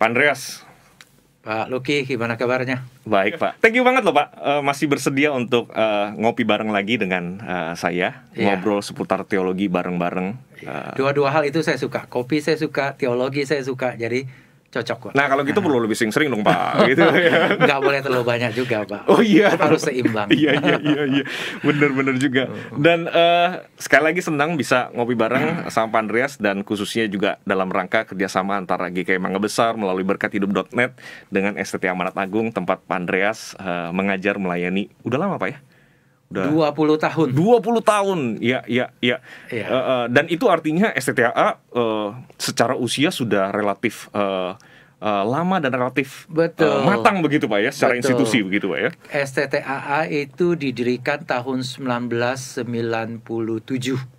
Pak Andreas. Pak Luki, gimana kabarnya? Baik Pak, thank you banget loh Pak, uh, masih bersedia untuk uh, ngopi bareng lagi dengan uh, saya, yeah. ngobrol seputar teologi bareng-bareng. Uh, Dua-dua hal itu saya suka, kopi saya suka, teologi saya suka, jadi cocok kok. Nah kalau gitu nah. perlu lebih sering-sering dong pak. gitu. Ya. Gak boleh terlalu banyak juga pak. Oh iya. Harus seimbang. iya iya iya iya. Bener-bener juga. Dan uh, sekali lagi senang bisa ngopi bareng sama Pak Andreas dan khususnya juga dalam rangka kerjasama antara GKI Mangga Besar melalui berkathidup.net dengan STT Amanat Agung tempat Pak Andreas uh, mengajar melayani. Udah lama pak ya? Udah 20 tahun. 20 tahun. Ya, ya, ya. ya. Uh, uh, dan itu artinya STTA uh, eh, secara usia sudah relatif uh, uh, lama dan relatif Betul. Uh, matang begitu Pak ya, secara Betul. institusi begitu Pak ya. STTA itu didirikan tahun 1997.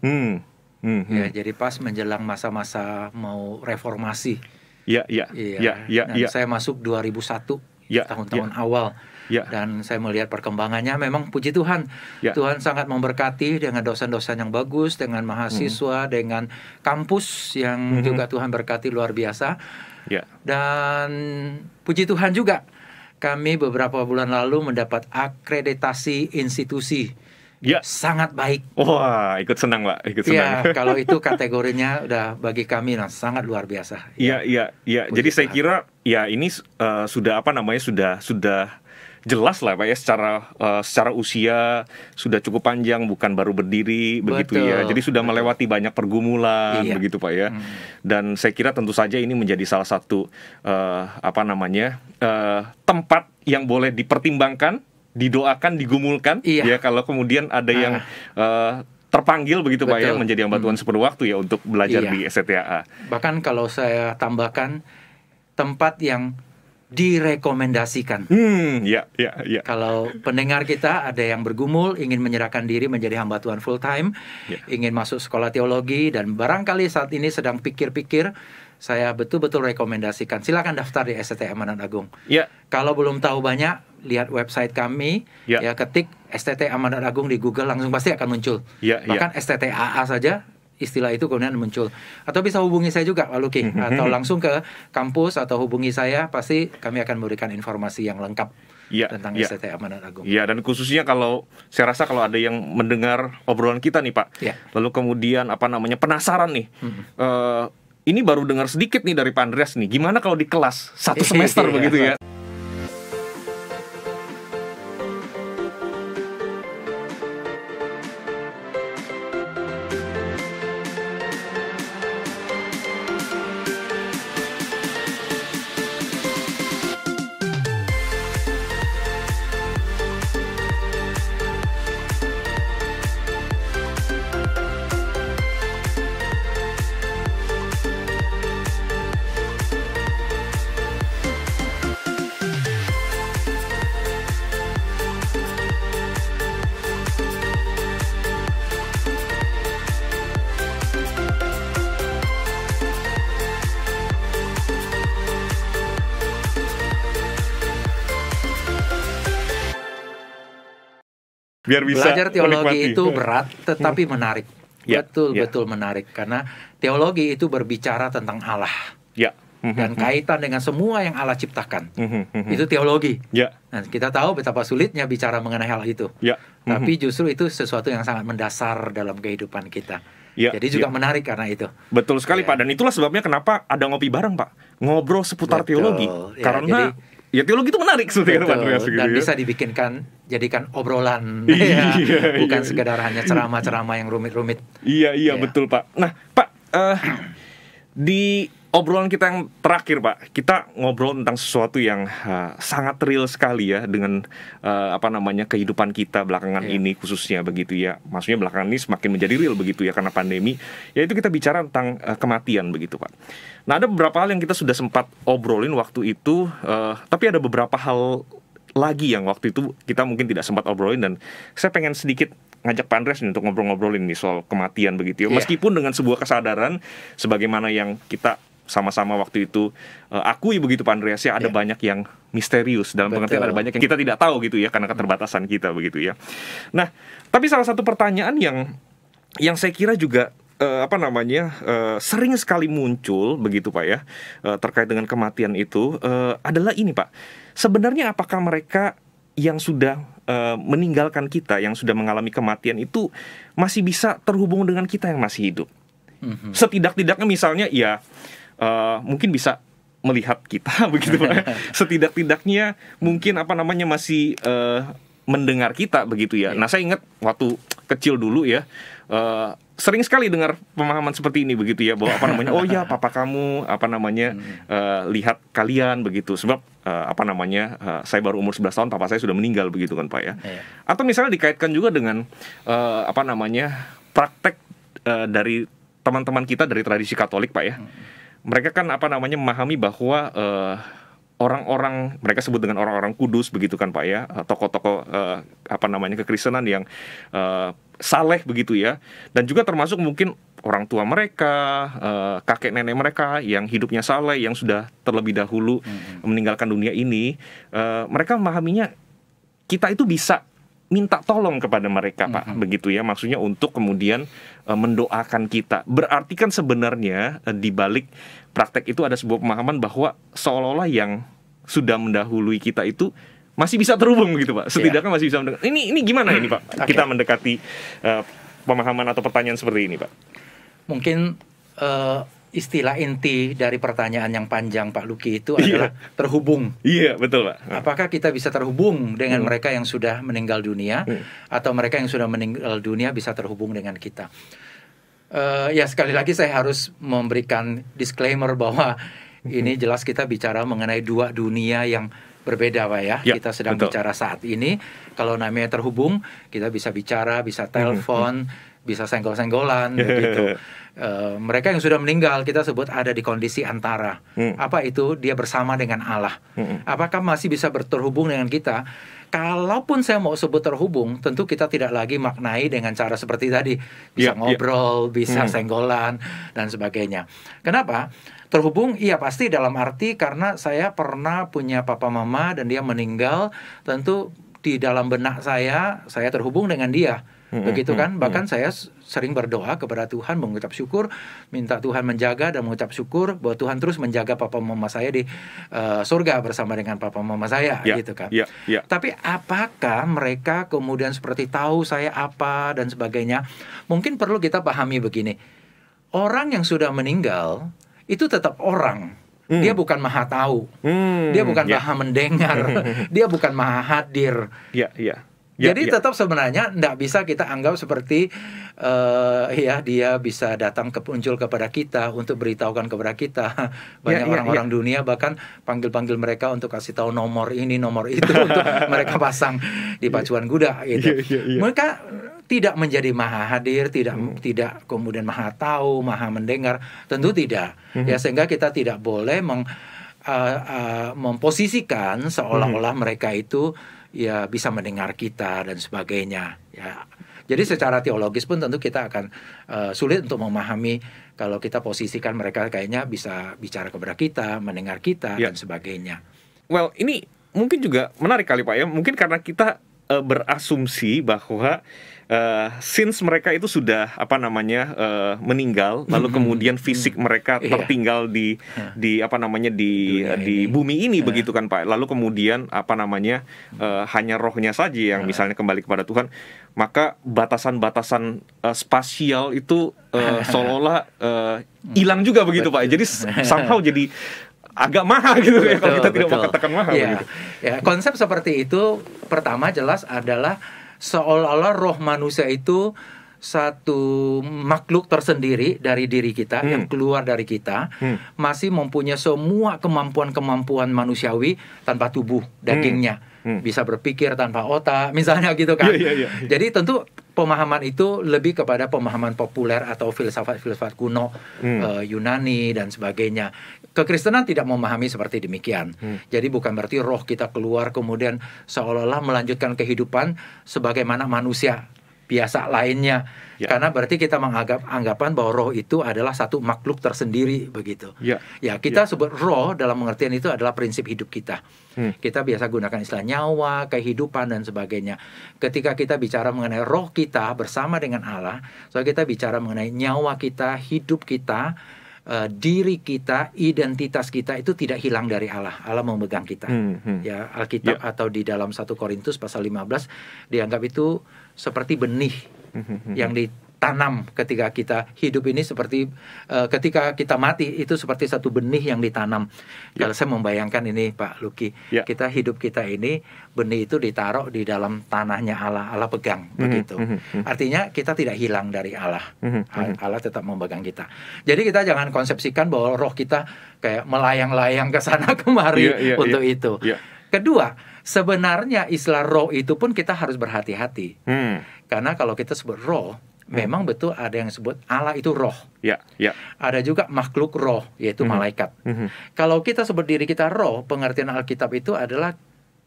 Hmm. Hmm, hmm. Ya, jadi pas menjelang masa-masa mau reformasi. Ya, ya. Iya, ya, ya, ya. Saya masuk 2001 iya, tahun-tahun ya, ya. awal ya. dan saya melihat perkembangannya memang puji Tuhan ya. Tuhan sangat memberkati dengan dosen-dosen yang bagus dengan mahasiswa hmm. dengan kampus yang hmm. juga Tuhan berkati luar biasa ya. dan puji Tuhan juga kami beberapa bulan lalu mendapat akreditasi institusi ya. sangat baik. Wah, ikut senang pak, ikut iya, senang. Ya, kalau itu kategorinya udah bagi kami nah, sangat luar biasa. Iya, ya. iya, iya. Ya. Jadi saya kira ya ini uh, sudah apa namanya sudah sudah jelas lah Pak ya secara uh, secara usia sudah cukup panjang bukan baru berdiri betul, begitu ya. Jadi sudah betul. melewati banyak pergumulan iya. begitu Pak ya. Hmm. Dan saya kira tentu saja ini menjadi salah satu uh, apa namanya? Uh, tempat yang boleh dipertimbangkan, didoakan, digumulkan iya. ya kalau kemudian ada yang uh, terpanggil begitu Betul. Pak ya menjadi hamba Tuhan hmm. sepenuh waktu ya untuk belajar iya. di STAA. Bahkan kalau saya tambahkan tempat yang direkomendasikan. Hmm, ya, ya, ya. Kalau pendengar kita ada yang bergumul ingin menyerahkan diri menjadi hamba Tuhan full time, ya. ingin masuk sekolah teologi dan barangkali saat ini sedang pikir-pikir, saya betul-betul rekomendasikan. Silakan daftar di STTM Amanat Agung. Ya. Kalau belum tahu banyak, lihat website kami, ya, ya ketik STT Amanat Agung di Google langsung pasti akan muncul. Ya, ya. Bahkan ya. STTAA saja istilah itu kemudian muncul. Atau bisa hubungi saya juga, Pak Luki, atau langsung ke kampus atau hubungi saya, pasti kami akan memberikan informasi yang lengkap ya, tentang ya. STT Amanat Agung. Iya, dan khususnya kalau saya rasa kalau ada yang mendengar obrolan kita nih, Pak, ya. lalu kemudian apa namanya penasaran nih. Hmm. Uh, ini baru dengar sedikit nih dari Pak Andreas nih. Gimana kalau di kelas satu semester iya. begitu ya? biar bisa belajar teologi menikmati. itu berat tetapi menarik. Ya, betul ya. betul menarik karena teologi itu berbicara tentang Allah. Ya. Dan mhm, mhm. kaitan dengan semua yang Allah ciptakan mhm, itu teologi. Ya. Nah, kita tahu betapa sulitnya bicara mengenai hal itu. Ya. Tapi justru itu sesuatu yang sangat mendasar dalam kehidupan kita. Ya, Jadi juga ya. menarik karena itu. Betul sekali ya. Pak dan itulah sebabnya kenapa ada ngopi bareng Pak. Ngobrol seputar Betul. teologi. Ya, karena jadi, ya teologi itu menarik sebenarnya Betul. gitu, dan ya. bisa dibikinkan jadikan obrolan iya, ya. bukan iya, sekedar iya. hanya ceramah-ceramah yang rumit-rumit iya iya ya. betul pak nah pak uh, di obrolan kita yang terakhir pak kita ngobrol tentang sesuatu yang uh, sangat real sekali ya dengan uh, apa namanya kehidupan kita belakangan iya. ini khususnya begitu ya maksudnya belakangan ini semakin menjadi real begitu ya karena pandemi yaitu kita bicara tentang uh, kematian begitu pak Nah, ada beberapa hal yang kita sudah sempat obrolin waktu itu, uh, tapi ada beberapa hal lagi yang waktu itu kita mungkin tidak sempat obrolin dan saya pengen sedikit ngajak Pak Andres nih untuk ngobrol-ngobrolin nih soal kematian begitu Yeah. Iya. Meskipun dengan sebuah kesadaran sebagaimana yang kita sama-sama waktu itu uh, akui begitu Pak ya ada yeah. banyak yang misterius dalam Betul. pengertian ada banyak yang kita tidak tahu gitu ya karena hmm. keterbatasan kita begitu ya. Nah, tapi salah satu pertanyaan yang yang saya kira juga uh, apa namanya uh, sering sekali muncul begitu pak ya uh, terkait dengan kematian itu uh, adalah ini pak sebenarnya apakah mereka yang sudah uh, meninggalkan kita yang sudah mengalami kematian itu masih bisa terhubung dengan kita yang masih hidup mm-hmm. setidak-tidaknya misalnya ya uh, mungkin bisa melihat kita begitu pak ya. setidak-tidaknya mungkin apa namanya masih uh, mendengar kita begitu ya. Iya. Nah saya ingat waktu kecil dulu ya uh, sering sekali dengar pemahaman seperti ini begitu ya bahwa apa namanya oh ya papa kamu apa namanya hmm. uh, lihat kalian begitu sebab uh, apa namanya uh, saya baru umur 11 tahun papa saya sudah meninggal begitu kan pak ya yeah. atau misalnya dikaitkan juga dengan uh, apa namanya praktek uh, dari teman-teman kita dari tradisi Katolik pak ya hmm. mereka kan apa namanya memahami bahwa uh, orang-orang mereka sebut dengan orang-orang kudus begitu kan Pak ya, eh, tokoh-tokoh uh, apa namanya kekristenan yang uh, saleh begitu ya. Dan juga termasuk mungkin orang tua mereka, uh, kakek nenek mereka yang hidupnya saleh yang sudah terlebih dahulu hmm. meninggalkan dunia ini, uh, mereka memahaminya kita itu bisa minta tolong kepada mereka, mm -hmm. Pak. Mm-hmm. Begitu ya, maksudnya untuk kemudian uh, mendoakan kita. Berarti kan sebenarnya uh, di balik praktek itu ada sebuah pemahaman bahwa seolah-olah yang sudah mendahului kita itu masih bisa terhubung gitu pak iya. setidaknya yeah. masih bisa mendekati. ini ini gimana ini pak okay. kita mendekati uh, pemahaman atau pertanyaan seperti ini pak mungkin uh, istilah inti dari pertanyaan yang panjang Pak Luki itu iya. adalah yeah. terhubung. Iya, yeah, betul Pak. Apakah kita bisa terhubung dengan hmm. mereka yang sudah meninggal dunia hmm. atau mereka yang sudah meninggal dunia bisa terhubung dengan kita? uh, ya sekali lagi saya harus memberikan disclaimer bahwa mhm. ini jelas kita bicara mengenai dua dunia yang berbeda pak ya. ya kita sedang betul. bicara saat ini kalau namanya terhubung kita bisa bicara bisa mhm, telepon mhm. bisa senggol-senggolan begitu uh, mereka yang sudah meninggal kita sebut ada di kondisi antara hmm. apa itu dia bersama dengan Allah hmm. apakah masih bisa berterhubung dengan kita kalaupun saya mau sebut terhubung, tentu kita tidak lagi maknai dengan cara seperti tadi, bisa yeah, iya. ngobrol, yeah. bisa hmm. senggolan dan sebagainya. Kenapa? Terhubung iya pasti dalam arti karena saya pernah punya papa mama dan dia meninggal, tentu di dalam benak saya saya terhubung dengan dia. Hmm, hmm, Begitu hmm, kan? Bahkan saya sering berdoa kepada Tuhan mengucap syukur minta Tuhan menjaga dan mengucap syukur bahwa Tuhan terus menjaga papa mama saya di uh, surga bersama dengan papa mama saya yeah, gitu kan yeah, yeah. tapi apakah mereka kemudian seperti tahu saya apa dan sebagainya mungkin perlu kita pahami begini orang yang sudah meninggal itu tetap orang Hmm. Dia bukan maha tahu. Hmm. Dia bukan yeah. maha mendengar. Hmm. dia bukan maha hadir. Yeah, yeah. Ya, Jadi ya. tetap sebenarnya tidak bisa kita anggap seperti uh, ya dia bisa datang ke muncul kepada kita untuk beritahukan kepada kita ya, banyak ya, orang-orang ya, ya, dunia bahkan panggil-panggil mereka untuk kasih tahu nomor ini nomor itu untuk mereka pasang di pacuan kuda gitu. Ya, ya, ya. Mereka tidak menjadi maha hadir, tidak hmm. tidak kemudian maha tahu, maha mendengar, tentu tidak. Hmm. Ya sehingga kita tidak boleh meng, uh, uh, memposisikan seolah-olah hmm. mereka itu ya bisa mendengar kita dan sebagainya ya jadi secara teologis pun tentu kita akan uh, sulit untuk memahami kalau kita posisikan mereka kayaknya bisa bicara kepada kita mendengar kita ya. dan sebagainya well ini mungkin juga menarik kali pak ya mungkin karena kita uh, berasumsi bahwa uh, since mereka itu sudah apa namanya uh, meninggal lalu hmm. kemudian hmm. fisik hmm. mereka iya. tertinggal yeah. di di apa namanya di Dunia di ini. bumi ini yeah. begitu kan Pak lalu kemudian apa namanya uh, hanya rohnya saja yang yeah. misalnya kembali kepada Tuhan maka batasan-batasan uh, spasial itu uh, seolah-olah uh, hilang juga begitu Pak jadi somehow jadi agak mahal gitu betul, ya kalau kita betul. tidak mau katakan mahal ya, gitu. ya konsep seperti itu pertama jelas adalah seolah-olah roh manusia itu satu makhluk tersendiri dari diri kita hmm. yang keluar dari kita hmm. masih mempunyai semua kemampuan-kemampuan manusiawi tanpa tubuh hmm. dagingnya hmm. Hmm. bisa berpikir tanpa otak misalnya gitu kan yeah, yeah, yeah. jadi tentu pemahaman itu lebih kepada pemahaman populer atau filsafat-filsafat kuno hmm. uh, Yunani dan sebagainya kekristenan tidak memahami seperti demikian. Hmm. Jadi bukan berarti roh kita keluar kemudian seolah-olah melanjutkan kehidupan sebagaimana manusia biasa lainnya. Ya. Karena berarti kita menganggap anggapan bahwa roh itu adalah satu makhluk tersendiri begitu. Ya, ya kita ya. sebut roh dalam pengertian itu adalah prinsip hidup kita. Hmm. Kita biasa gunakan istilah nyawa, kehidupan dan sebagainya. Ketika kita bicara mengenai roh kita bersama dengan Allah, so kita bicara mengenai nyawa kita, hidup kita, uh, diri kita, identitas kita itu tidak hilang dari Allah. Allah memegang kita. Hmm, hmm. Ya, Alkitab yeah. atau di dalam 1 Korintus pasal 15 dianggap itu seperti benih hmm, hmm, hmm. yang di tanam ketika kita hidup ini seperti uh, ketika kita mati itu seperti satu benih yang ditanam. Ya. Kalau saya membayangkan ini Pak Luki, ya. kita hidup kita ini benih itu ditaruh di dalam tanahnya Allah, Allah pegang mm -hmm. begitu. Mm -hmm. Artinya kita tidak hilang dari Allah. Mm -hmm. Allah tetap memegang kita. Jadi kita jangan konsepsikan bahwa roh kita kayak melayang-layang ke sana kemari yeah, yeah, untuk yeah. itu. Yeah. Kedua, sebenarnya istilah roh itu pun kita harus berhati-hati. Hmm. Karena kalau kita sebut roh Hmm. memang betul ada yang sebut Allah itu roh. Ya, ya. Ada juga makhluk roh yaitu hmm malaikat. hmm Kalau kita sebut diri kita roh, pengertian Alkitab itu adalah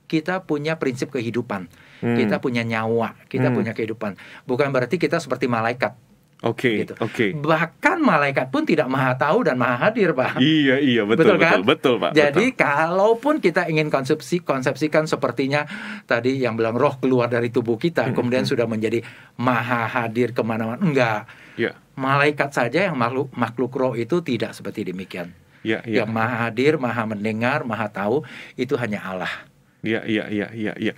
kita punya prinsip kehidupan. Hmm. Kita punya nyawa, kita hmm. punya kehidupan. Bukan berarti kita seperti malaikat. Oke. Okay, gitu. Oke. Okay. Bahkan malaikat pun tidak maha tahu dan maha hadir, Pak. Iya, iya, betul, betul, kan? betul, betul Pak. Jadi betul. kalaupun kita ingin konsepsi konsepsikan sepertinya tadi yang bilang roh keluar dari tubuh kita, hmm, kemudian sudah menjadi maha hadir kemana-mana, enggak. Yeah. Malaikat saja yang makhluk makhluk roh itu tidak seperti demikian. Yeah, yeah. Yang maha hadir, maha mendengar, maha tahu itu hanya Allah. Iya, iya, iya, iya, iya.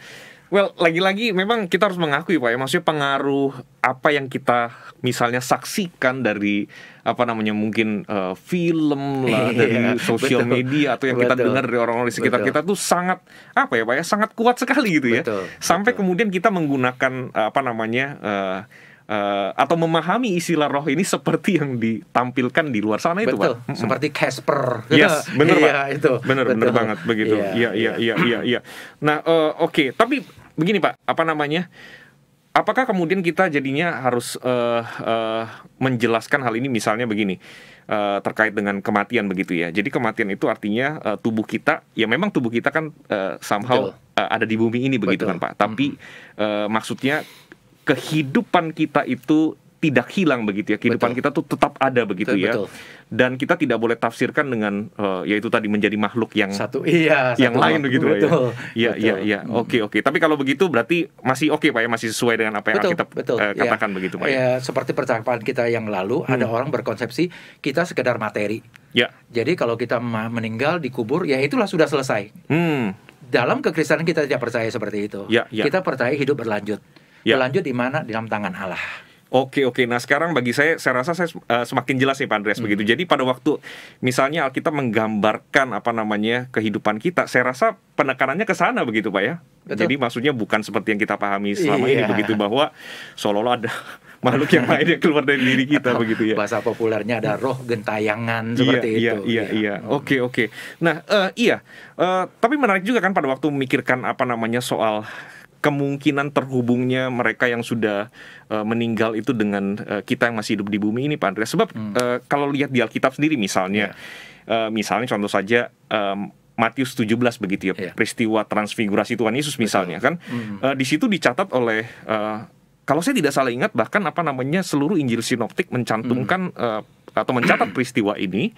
Well, lagi-lagi memang kita harus mengakui Pak ya, maksudnya pengaruh apa yang kita misalnya saksikan dari apa namanya mungkin uh, film lah iya, dari sosial media atau yang betul, kita dengar dari orang-orang di sekitar betul. kita tuh sangat apa ya Pak ya, sangat kuat sekali gitu ya. Sampai betul. kemudian kita menggunakan apa namanya uh, Eh, atau memahami istilah roh ini seperti yang ditampilkan di luar sana itu, betul. Pak. Seperti Casper. Yes, benar iya, Pak. Iya, itu. Benar, benar banget begitu. Iya, iya, iya, iya, iya. iya, iya. Nah, uh, oke, okay. tapi begini Pak, apa namanya? Apakah kemudian kita jadinya harus uh, uh, menjelaskan hal ini misalnya begini? terkait dengan kematian begitu ya. Jadi kematian itu artinya uh, tubuh kita ya memang tubuh kita kan uh, somehow uh, ada di bumi ini begitu Betul. kan Pak. Tapi uh, maksudnya kehidupan kita itu tidak hilang begitu ya kehidupan betul. kita tuh tetap ada begitu betul, ya dan kita tidak boleh tafsirkan dengan uh, eh, yaitu tadi menjadi makhluk yang satu iya yang satu lain begitu ya. betul, ya iya iya, iya oke oke tapi kalau begitu berarti masih oke okay, pak ya masih sesuai dengan apa yang kita uh, eh, iya. katakan ya. begitu pak ya iya, seperti percakapan kita yang lalu hmm. ada orang berkonsepsi kita sekedar materi ya jadi kalau kita meninggal dikubur ya itulah sudah selesai hmm. dalam kekristenan kita tidak percaya seperti itu ya, ya. kita percaya hidup berlanjut ya. berlanjut di mana di dalam tangan Allah. Oke oke, nah sekarang bagi saya, saya rasa saya uh, semakin jelas nih Pak Andreas hmm. begitu. Jadi pada waktu misalnya Alkitab menggambarkan apa namanya kehidupan kita, saya rasa penekanannya ke sana begitu Pak ya. Betul. Jadi maksudnya bukan seperti yang kita pahami selama iya. ini begitu bahwa seolah-olah ada makhluk yang lain yang keluar dari diri kita Atau oh, begitu ya. Bahasa populernya ada hmm. roh gentayangan iya, seperti iya, itu. Iya, iya, iya. Oke, oke. Nah, uh, iya. Uh, tapi menarik juga kan pada waktu memikirkan apa namanya soal kemungkinan terhubungnya mereka yang sudah uh, meninggal itu dengan uh, kita yang masih hidup di bumi ini, Pak Andreas. Sebab hmm. uh, kalau lihat di Alkitab sendiri misalnya, yeah. Iya. uh, misalnya contoh saja um, Matius 17 begitu ya, yeah. peristiwa transfigurasi Tuhan Yesus misalnya Betul. kan, hmm. uh, di situ dicatat oleh uh, kalau saya tidak salah ingat bahkan apa namanya seluruh Injil sinoptik mencantumkan hmm. uh, atau mencatat peristiwa ini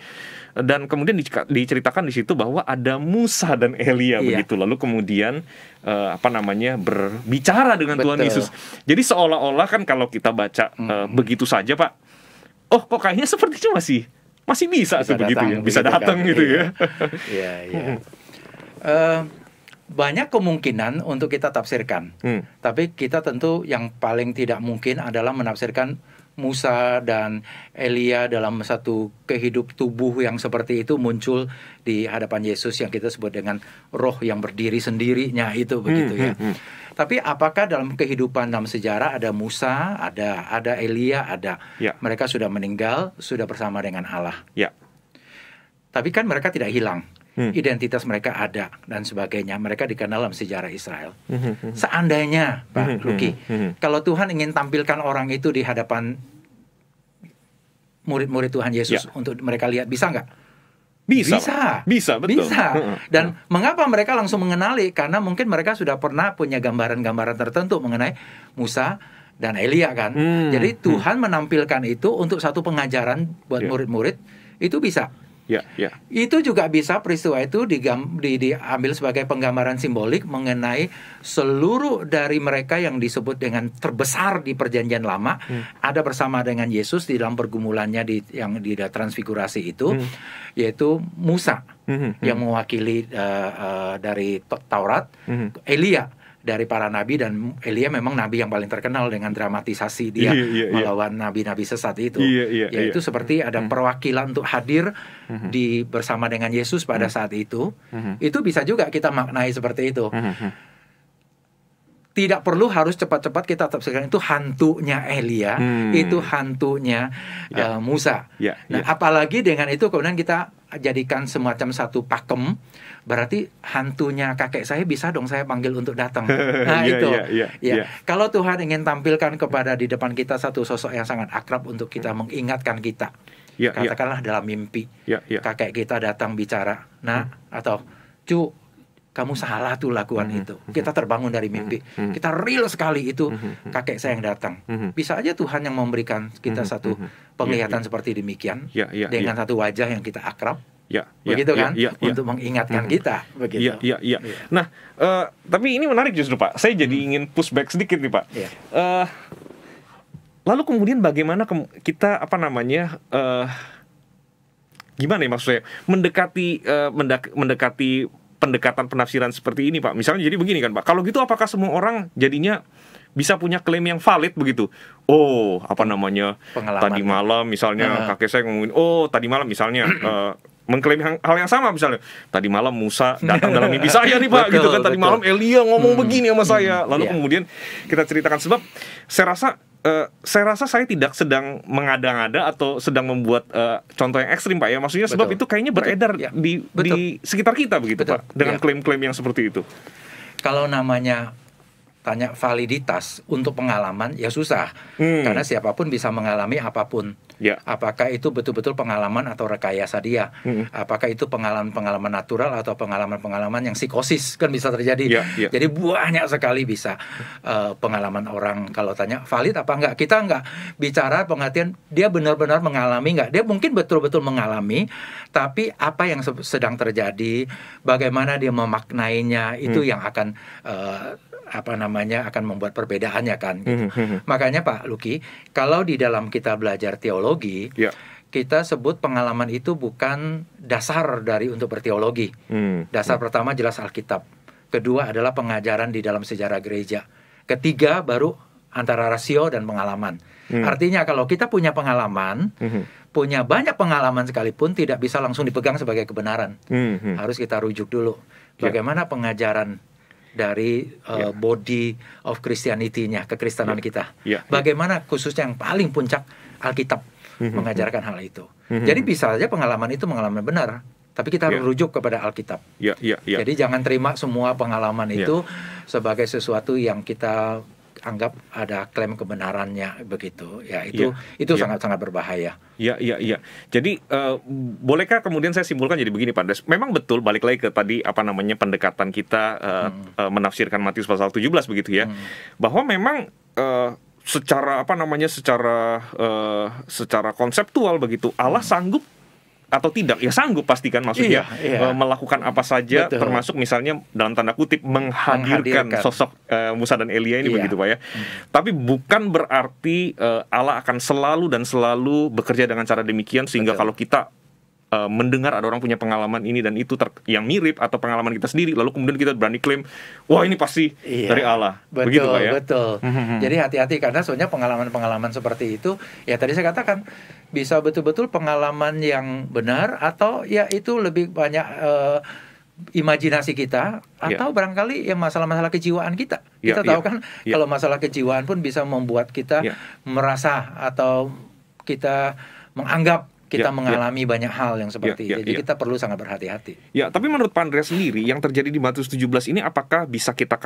dan kemudian diceritakan di situ bahwa ada Musa dan Elia iya. begitu lalu kemudian uh, apa namanya berbicara dengan Betul. Tuhan Yesus. Jadi seolah-olah kan kalau kita baca hmm. begitu saja Pak, oh kok kayaknya seperti itu masih masih bisa, bisa tuh begitu ya, bisa kan? datang kan. gitu iya. ya. Iya, iya. Hmm. Uh, banyak kemungkinan untuk kita tafsirkan, hmm. tapi kita tentu yang paling tidak mungkin adalah menafsirkan Musa dan Elia dalam satu kehidup tubuh yang seperti itu muncul di hadapan Yesus yang kita sebut dengan roh yang berdiri sendirinya itu hmm, begitu hmm, ya. Hmm, hmm. Tapi apakah dalam kehidupan dalam sejarah ada Musa, ada ada Elia, ada ya. mereka sudah meninggal, sudah bersama dengan Allah. Ya. Tapi kan mereka tidak hilang hmm. identitas mereka ada dan sebagainya. Mereka dikenal dalam sejarah Israel. Hmm, hmm, hmm. Seandainya Pak hmm, hmm Luki, hmm, kalau Tuhan ingin tampilkan orang itu di hadapan murid-murid Tuhan Yesus ya. untuk mereka lihat, bisa nggak? Bisa, bisa, bisa, betul. bisa. Dan hmm. mengapa mereka langsung mengenali? Karena mungkin mereka sudah pernah punya gambaran-gambaran tertentu mengenai Musa dan Elia kan. Hmm. Jadi Tuhan hmm. menampilkan itu untuk satu pengajaran buat ya. murid-murid yeah. Murid -murid, itu bisa. Ya, ya. Itu juga bisa peristiwa itu digam, di, diambil sebagai penggambaran simbolik mengenai seluruh dari mereka yang disebut dengan terbesar di perjanjian lama hmm. ada bersama dengan Yesus di dalam pergumulannya di yang di transfigurasi itu hmm. yaitu Musa hmm. hmm, hmm. yang mewakili uh, uh, dari Taurat, hmm. Elia dari para nabi dan Elia memang nabi yang paling terkenal dengan dramatisasi dia yeah, yeah, iya. melawan nabi-nabi sesat itu. Yeah, yeah, iya. Yaitu yeah. seperti ada hmm. perwakilan untuk hadir hmm. di bersama dengan Yesus pada hmm. saat itu. Itu bisa juga kita maknai seperti itu. tidak perlu harus cepat-cepat kita tafsirkan itu hantunya Elia, hmm. itu hantunya yeah. Ya. uh, Musa. Yeah. Nah, ya. apalagi dengan itu kemudian kita jadikan semacam satu pakem berarti hantunya kakek saya bisa dong saya panggil untuk datang. Nah yeah, itu. Yeah, yeah, ya. Yeah. Kalau Tuhan ingin tampilkan kepada di depan kita satu sosok yang sangat akrab untuk kita mengingatkan kita. Yeah, iya. Katakanlah yeah. dalam mimpi yeah, yeah. kakek kita datang bicara, nah hmm. atau cu kamu salah tuh lakukan hmm itu. Hmm, kita hmm. terbangun dari mimpi. Hmm, hmm Kita real sekali itu hmm kakek saya yang datang. hmm Bisa aja Tuhan yang memberikan kita hmm satu iya, penglihatan hmm seperti demikian yeah, yeah, dengan yeah. satu wajah yang kita akrab. Ya, ya, begitu ya, kan? Ya, ya, Untuk mengingatkan hmm. kita, begitu. ya ya Ya. Iya. Nah, uh, tapi ini menarik justru Pak. Saya jadi hmm. ingin pushback sedikit nih Pak. Ya. Uh, lalu kemudian bagaimana ke kita apa namanya? Uh, gimana ya maksudnya? Mendekati uh, mendek mendekati pendekatan penafsiran seperti ini Pak. Misalnya jadi begini kan Pak. Kalau gitu apakah semua orang jadinya bisa punya klaim yang valid begitu. Oh, apa namanya? Pengalaman. Tadi malam misalnya uh. kakek saya ngomongin, "Oh, tadi malam misalnya uh, mengklaim hal yang sama misalnya tadi malam Musa datang dalam mimpi saya nih pak betul, gitu kan tadi betul. malam Elia ngomong hmm. begini sama saya hmm. lalu yeah. kemudian kita ceritakan sebab saya rasa Uh, saya rasa saya tidak sedang mengada-ngada atau sedang membuat uh, contoh yang ekstrim pak ya maksudnya sebab Betul. itu kayaknya beredar iya. di di sekitar kita begitu Betul. pak dengan iya. klaim-klaim ya. yang seperti itu kalau namanya tanya validitas untuk pengalaman ya susah hmm. karena siapapun bisa mengalami apapun ya. apakah itu betul-betul pengalaman atau rekayasa dia hmm. apakah itu pengalaman-pengalaman natural atau pengalaman-pengalaman yang psikosis kan bisa terjadi ya, ya. jadi banyak sekali bisa uh, pengalaman orang kalau tanya valid apa enggak kita enggak bicara pengertian dia benar-benar mengalami enggak dia mungkin betul-betul mengalami tapi apa yang sedang terjadi bagaimana dia memaknainya itu hmm. yang akan uh, apa namanya akan membuat perbedaannya kan. Gitu. Mm -hmm. Makanya Pak Luki, kalau di dalam kita belajar teologi, yeah. kita sebut pengalaman itu bukan dasar dari untuk berteologi. Mm. Dasar mm. pertama jelas Alkitab. Kedua adalah pengajaran di dalam sejarah gereja. Ketiga baru antara rasio dan pengalaman. Hmm. Artinya kalau kita punya pengalaman, hmm. hmm. punya banyak pengalaman sekalipun tidak bisa langsung dipegang sebagai kebenaran. Hmm. hmm. Harus kita rujuk dulu. Ya. Bagaimana pengajaran dari uh, yeah. body of Christianity-nya kekristenan yeah. kita. Yeah. Ya. Bagaimana khususnya yang paling puncak Alkitab mm-hmm. mengajarkan mhm. hal itu. Mm-hmm. Jadi mhm. bisa saja pengalaman itu pengalaman benar, tapi kita harus yeah. rujuk kepada Alkitab. Yeah, yeah, yeah. Jadi jangan terima semua pengalaman yeah. itu sebagai sesuatu yang kita anggap ada klaim kebenarannya begitu ya iya, itu ya, itu ya. sangat sangat berbahaya. Iya iya iya. Jadi uh, bolehkah kemudian saya simpulkan jadi begini Pak Des. Memang betul balik lagi ke tadi apa namanya pendekatan kita uh, hmm. uh, menafsirkan Matius pasal 17 begitu ya. Hmm. Bahwa memang uh, secara apa namanya secara uh, secara konseptual begitu Allah hmm. sanggup atau tidak ya sanggup pastikan maksudnya iya, iya. Eh, melakukan apa saja Betul. termasuk misalnya dalam tanda kutip menghadirkan, menghadirkan. sosok uh, Musa dan Elia ini iya. begitu Pak ya. Hmm. Tapi bukan berarti uh, Allah akan selalu dan selalu bekerja dengan cara demikian sehingga Betul. kalau kita uh, mendengar ada orang punya pengalaman ini dan itu ter yang mirip atau pengalaman kita sendiri lalu kemudian kita berani klaim wah ini pasti iya, dari Allah betul, begitu pak ya betul mm-hmm. jadi hati-hati karena soalnya pengalaman-pengalaman seperti itu ya tadi saya katakan bisa betul-betul pengalaman yang benar atau ya itu lebih banyak uh, imajinasi kita ya. atau yeah. barangkali ya masalah-masalah kejiwaan kita. Yeah, kita ya. tahu yeah. kan yeah. kalau masalah kejiwaan pun bisa membuat kita yeah. merasa atau kita menganggap kita ya, ya. mengalami ya. banyak hal yang ya, seperti ya, ya, itu. Jadi ya. kita perlu sangat berhati-hati. Ya, tapi menurut Pak sendiri yang terjadi di 17 ini apakah bisa kita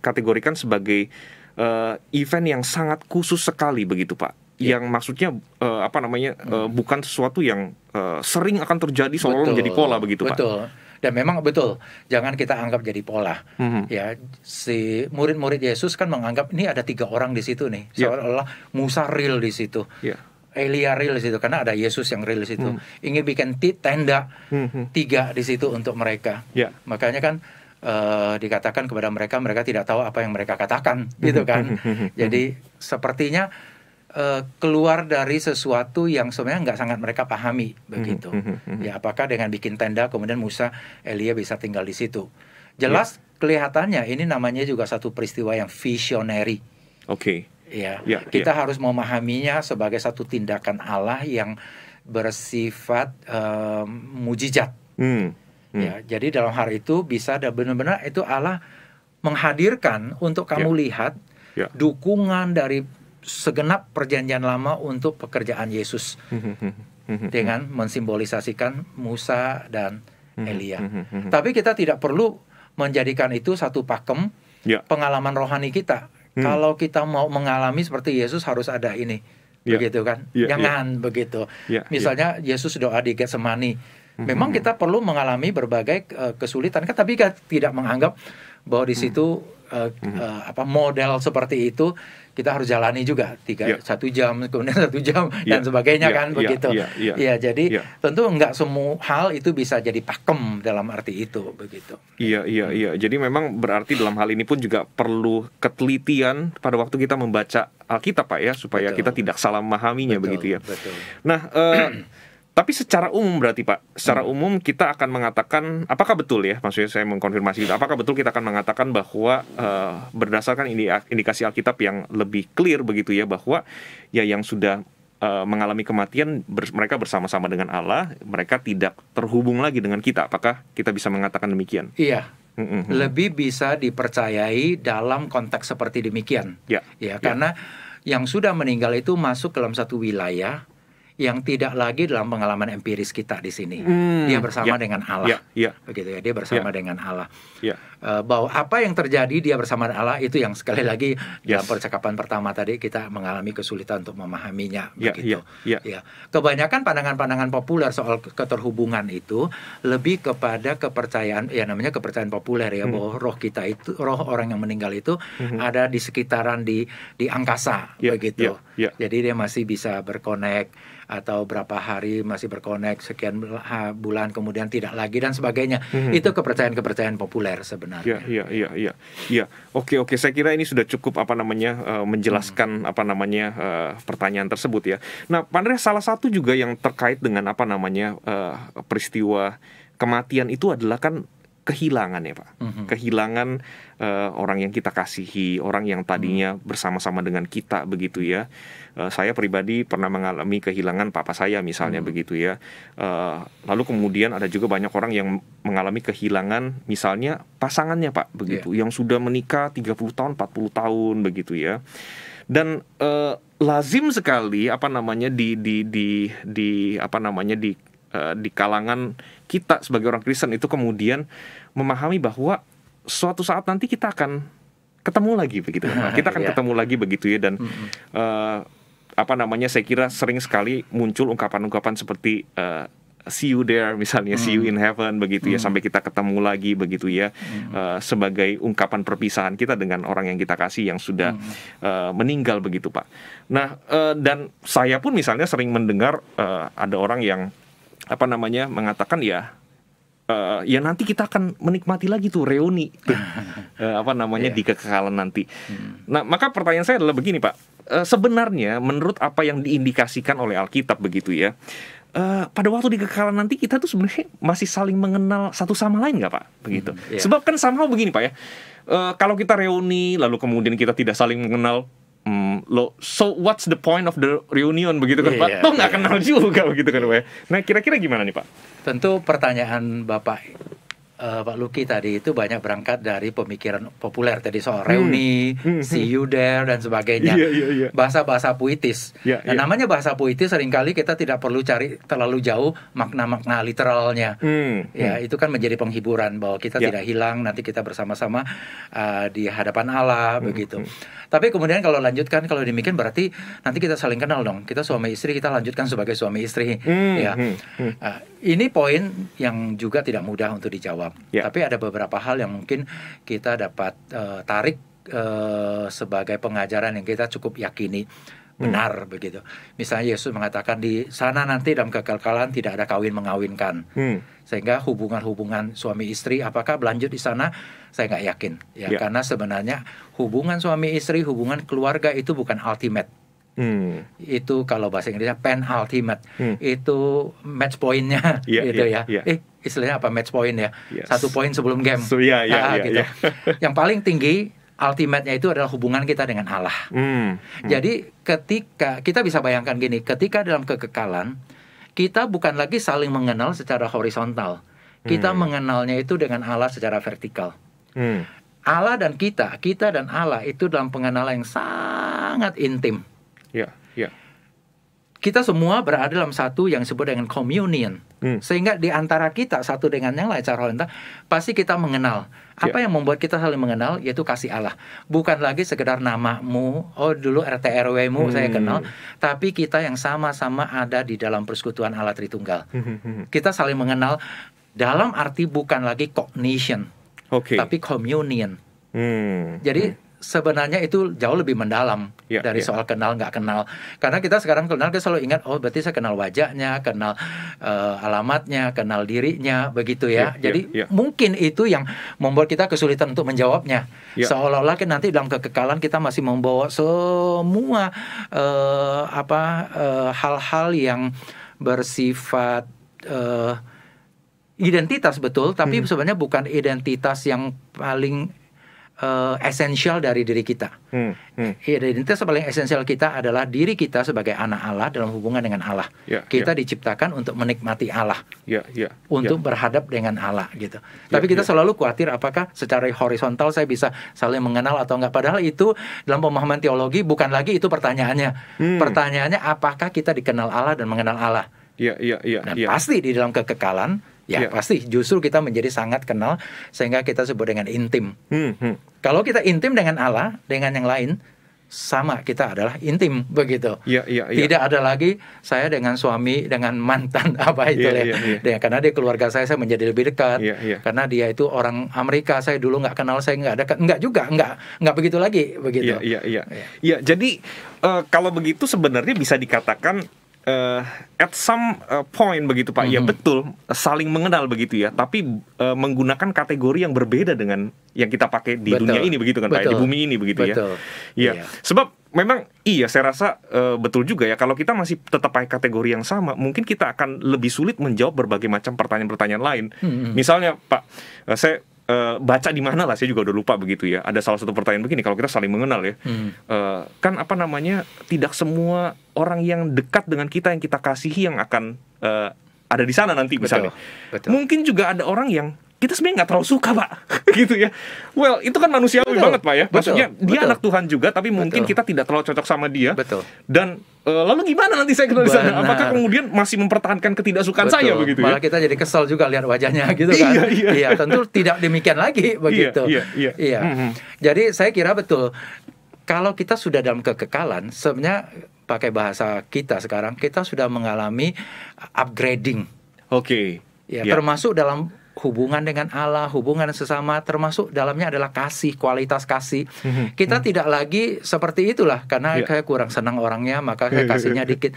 kategorikan sebagai uh, event yang sangat khusus sekali begitu, Pak? Ya. yang maksudnya uh, apa namanya uh, hmm. bukan sesuatu yang uh, sering akan terjadi seolah menjadi pola begitu betul. Dan memang betul, jangan kita anggap jadi pola. Hmm. Ya, si murid-murid Yesus kan menganggap ini ada tiga orang di situ nih, seolah-olah Musa real di situ. Yeah. Elia real di situ karena ada Yesus yang real di situ. Hmm. Ingin bikin tenda hmm. tiga di situ untuk mereka. Yeah. Makanya kan uh, dikatakan kepada mereka mereka tidak tahu apa yang mereka katakan gitu kan. Hmm. Hmm. Hmm. Jadi sepertinya uh, keluar dari sesuatu yang sebenarnya nggak sangat mereka pahami begitu. ya apakah dengan bikin tenda kemudian Musa Elia bisa tinggal di situ? Ya. Jelas yeah. kelihatannya ini namanya juga satu peristiwa yang visionary. Oke. Okay ya. ya kita ya. harus memahaminya sebagai satu tindakan Allah yang bersifat um, mujizat. Hmm. Hmm. Ya, jadi dalam hal itu bisa ada benar-benar itu Allah menghadirkan untuk ya. kamu ya. lihat ya. dukungan dari segenap perjanjian lama untuk pekerjaan Yesus hmm, hmm, hmm, dengan mensimbolisasikan Musa dan Elia. Tapi kita tidak perlu menjadikan itu satu pakem ya. pengalaman rohani kita. Hmm. Kalau kita mau mengalami seperti Yesus harus ada ini. Yeah. Begitu kan? Yeah, iya. Jangan yeah. begitu. Yeah, Misalnya yeah. Yesus doa di Getsemani. Hmm. Memang kita perlu mengalami berbagai uh, kesulitan kan tapi kita tidak menganggap bahwa di hmm. situ uh, uh, apa model seperti itu kita harus jalani juga tiga yeah. satu jam kemudian satu jam yeah. dan iya. sebagainya yeah. kan yeah. begitu ya yeah. yeah. jadi yeah. tentu nggak semua hal itu bisa jadi pakem dalam arti itu begitu iya iya iya jadi memang berarti dalam hal ini pun juga perlu ketelitian pada waktu kita membaca Alkitab pak ya supaya betul. kita tidak salah memahaminya begitu ya betul. nah uh, Tapi secara umum berarti Pak, secara hmm. umum kita akan mengatakan apakah betul ya? Maksudnya saya mengkonfirmasi itu. Apakah betul kita akan mengatakan bahwa uh, berdasarkan indikasi Alkitab yang lebih clear begitu ya bahwa ya yang sudah uh, mengalami kematian ber mereka bersama-sama dengan Allah, mereka tidak terhubung lagi dengan kita. Apakah kita bisa mengatakan demikian? Iya, mm lebih bisa dipercayai dalam konteks seperti demikian. Ya, ya, ya. karena yang sudah meninggal itu masuk dalam satu wilayah yang tidak lagi dalam pengalaman empiris kita di sini. Hmm. Dia bersama ya. dengan Allah. Ya. Ya. Begitu ya, dia bersama ya. dengan Allah. Ya. Eh, bahwa apa yang terjadi dia bersama Allah itu yang sekali lagi yes. dalam percakapan pertama tadi kita mengalami kesulitan untuk memahaminya yeah, begitu. Yeah, yeah. Ya. Kebanyakan pandangan-pandangan populer soal keterhubungan itu lebih kepada kepercayaan ya namanya kepercayaan populer ya hmm. bahwa roh kita itu roh orang yang meninggal itu hmm. ada di sekitaran di di angkasa yeah, begitu. Yeah, yeah. Jadi dia masih bisa berkonek atau berapa hari masih berkonek sekian bulan kemudian tidak lagi dan sebagainya. Hmm. Itu kepercayaan-kepercayaan populer sebenarnya sebenarnya. Iya, iya, iya, iya, iya. Oke, oke. Saya kira ini sudah cukup apa namanya eh, menjelaskan hmm. apa namanya eh, pertanyaan tersebut ya. Nah, Pandre salah satu juga yang terkait dengan apa namanya eh, peristiwa kematian itu adalah kan kehilangan ya Pak. Mm -hmm. Kehilangan uh, orang yang kita kasihi, orang yang tadinya mm -hmm. bersama-sama dengan kita begitu ya. Uh, saya pribadi pernah mengalami kehilangan papa saya misalnya mm -hmm. begitu ya. Uh, lalu kemudian ada juga banyak orang yang mengalami kehilangan misalnya pasangannya Pak begitu yeah. yang sudah menikah 30 tahun, 40 tahun begitu ya. Dan uh, lazim sekali apa namanya di di di di apa namanya di Eh, di kalangan kita sebagai orang Kristen itu kemudian memahami bahwa suatu saat nanti kita akan ketemu lagi begitu nah, kita akan iya. ketemu lagi begitu ya dan uh, apa namanya saya kira sering sekali muncul ungkapan-ungkapan seperti uh, see you there misalnya mm. see you mm. in heaven begitu ya, mm. ya sampai kita ketemu lagi begitu ya mm. uh, sebagai ungkapan perpisahan kita dengan orang yang kita kasih yang sudah mm. uh, meninggal begitu pak. Nah uh, dan saya pun misalnya sering mendengar uh, ada orang yang apa namanya mengatakan ya uh, ya nanti kita akan menikmati lagi tuh reuni uh, apa namanya yeah. di iya. kekekalan nanti. Hmm. Nah maka pertanyaan saya adalah begini pak, uh, sebenarnya menurut apa yang diindikasikan oleh Alkitab begitu ya, uh, pada waktu di kekekalan nanti kita tuh sebenarnya masih saling mengenal satu sama lain nggak pak? Begitu. Hmm, yeah. Sebab kan sama begini pak ya. Uh, kalau kita reuni lalu kemudian kita tidak saling mengenal Hmm, lo so what's the point of the reunion begitu kan yeah, Pak? Yeah, Toh nggak yeah. kenal juga begitu kan Pak. Ya? Nah kira-kira gimana nih Pak? Tentu pertanyaan Bapak uh, Pak Luki tadi itu banyak berangkat dari pemikiran populer tadi soal hmm. reuni, hmm. see you there dan sebagainya. Yeah, yeah, yeah. Bahasa-bahasa puitis. Yeah, iya, yeah. namanya bahasa puitis seringkali kita tidak perlu cari terlalu jauh makna-makna literalnya. Hmm. Ya, hmm. itu kan menjadi penghiburan bahwa kita yeah. tidak hilang, nanti kita bersama-sama uh, di hadapan Allah hmm. begitu. Hmm. Tapi kemudian kalau lanjutkan kalau demikian berarti nanti kita saling kenal dong. Kita suami istri kita lanjutkan sebagai suami istri. Hmm. Ya. Hmm. Uh, ini poin yang juga tidak mudah untuk dijawab Yeah. Tapi ada beberapa hal yang mungkin kita dapat uh, tarik uh, sebagai pengajaran yang kita cukup yakini hmm. benar hmm. begitu. Misalnya Yesus mengatakan di sana nanti dalam kekekalan tidak ada kawin mengawinkan. Hmm. Sehingga hubungan-hubungan suami istri apakah berlanjut di sana saya nggak yakin ya yeah. karena sebenarnya hubungan suami istri, hubungan keluarga itu bukan ultimate. Hmm. Itu kalau bahasa Inggrisnya penultimate. Hmm. Itu match pointnya yeah, gitu yeah, ya. Yeah. Ya. Eh istilahnya apa match point ya yes. satu poin sebelum game so, yeah, yeah, nah, yeah, gitu yeah. yang paling tinggi ultimate-nya itu adalah hubungan kita dengan Allah mm, mm. jadi ketika kita bisa bayangkan gini ketika dalam kekekalan kita bukan lagi saling mengenal secara horizontal kita mm. mengenalnya itu dengan Allah secara vertikal mm. Allah dan kita kita dan Allah itu dalam pengenalan yang sangat intim yeah, yeah. kita semua berada dalam satu yang disebut dengan communion Hmm. Sehingga di antara kita satu dengan yang lain cara lintas pasti kita mengenal. Apa yeah. yang membuat kita saling mengenal yaitu kasih Allah. Bukan lagi sekedar namamu, oh dulu RT RW-mu hmm. saya kenal, tapi kita yang sama-sama ada di dalam persekutuan Allah Tritunggal. Hmm, hmm, hmm. Kita saling mengenal dalam arti bukan lagi cognition, okay. tapi communion. Hmm. Jadi hmm sebenarnya itu jauh lebih mendalam yeah, dari yeah. soal kenal nggak kenal. Karena kita sekarang kenal kita selalu ingat oh berarti saya kenal wajahnya, kenal uh, alamatnya, kenal dirinya begitu ya. Yeah, iya, Jadi yeah, yeah. mungkin itu yang membuat kita kesulitan untuk menjawabnya. Yeah. Seolah-olah kan nanti dalam kekekalan kita masih membawa semua uh, apa eh, hal-hal uh, yang bersifat uh, identitas betul, tapi hmm. sebenarnya bukan identitas yang paling uh, esensial dari diri kita. Hmm, hmm. Iya, identitas paling esensial kita adalah diri kita sebagai anak Allah dalam hubungan dengan Allah. Yeah, kita yeah. diciptakan untuk menikmati Allah, yeah, yeah, untuk yeah. berhadap dengan Allah gitu. Yeah, Tapi kita yeah. selalu khawatir apakah secara horizontal saya bisa saling mengenal atau enggak. Padahal itu dalam pemahaman teologi bukan lagi itu pertanyaannya. Hmm. Pertanyaannya apakah kita dikenal Allah dan mengenal Allah? Iya, iya, iya. pasti di dalam kekekalan Ya, yeah. pasti justru kita menjadi sangat kenal sehingga kita sebut dengan intim. Hmm, hmm. Kalau kita intim dengan Allah, dengan yang lain sama kita adalah intim begitu. Yeah, yeah, yeah. Tidak ada lagi saya dengan suami dengan mantan apa itu yeah, ya. Yeah, ya. ya, ya. Karena dia keluarga saya saya menjadi lebih dekat. Yeah, yeah. Karena dia itu orang Amerika saya dulu nggak kenal saya nggak dekat nggak juga nggak nggak begitu lagi begitu. Iya iya iya. jadi uh, kalau begitu sebenarnya bisa dikatakan uh, at some eh, point begitu Pak. Mm -hmm. Ya mhm. betul, saling mengenal begitu ya, tapi uh, menggunakan kategori yang berbeda dengan yang kita pakai di betul. dunia ini begitu kan ya? betul. Pak, di bumi ini begitu ya? betul. ya. Iya. Sebab memang iya saya rasa uh, betul juga ya kalau kita masih tetap pakai kategori yang sama mungkin kita akan lebih sulit menjawab berbagai macam pertanyaan-pertanyaan lain. Mm -hmm. Misalnya Pak, saya uh, baca di mana lah saya juga udah lupa begitu ya ada salah satu pertanyaan begini kalau kita saling mengenal ya hmm. uh, kan apa namanya tidak semua orang yang dekat dengan kita yang kita kasihi yang akan uh, ada di sana nanti misalnya betul, betul. mungkin juga ada orang yang kita sebenarnya nggak terlalu suka pak gitu ya well itu kan manusiawi betul, banget pak ya maksudnya betul, dia anak Tuhan juga tapi mungkin betul. kita tidak terlalu cocok sama dia betul dan e, lalu gimana nanti saya kenal di sana apakah kemudian masih mempertahankan ketidaksukaan betul. saya begitu ya? malah ya? kita jadi kesel juga lihat wajahnya gitu iya, kan iya, iya. iya tentu tidak demikian lagi iya, begitu iya iya, iya. iya. Mm -hmm. jadi saya kira betul kalau kita sudah dalam kekekalan sebenarnya pakai bahasa kita sekarang kita sudah mengalami upgrading oke okay. Ya, ya termasuk dalam hubungan dengan Allah, hubungan sesama, termasuk dalamnya adalah kasih, kualitas kasih. Mhm. Kita mhm. tidak lagi seperti itulah karena yeah. kayak kurang senang orangnya, maka kayak iya, kasihnya iya. dikit.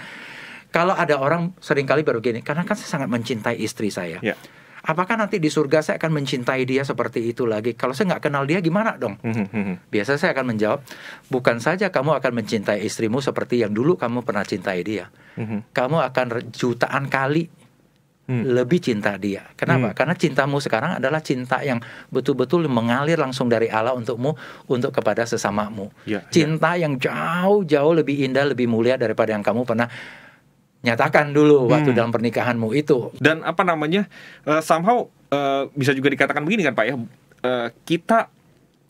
Kalau ada orang seringkali baru gini, karena kan saya sangat mencintai istri saya. Yeah. Apakah nanti di surga saya akan mencintai dia seperti itu lagi? Kalau saya nggak kenal dia gimana dong? Mhm, Biasa saya akan menjawab, bukan saja kamu akan mencintai istrimu seperti yang dulu kamu pernah cintai dia. Kamu akan jutaan kali Hmm. lebih cinta dia. Kenapa? Hmm. Karena cintamu sekarang adalah cinta yang betul-betul mengalir langsung dari Allah untukmu untuk kepada sesamamu. Ya, ya. cinta ya. yang jauh-jauh lebih indah, lebih mulia daripada yang kamu pernah nyatakan dulu waktu hmm. dalam pernikahanmu itu. Dan apa namanya? Uh, somehow uh, bisa juga dikatakan begini kan Pak ya. Uh, kita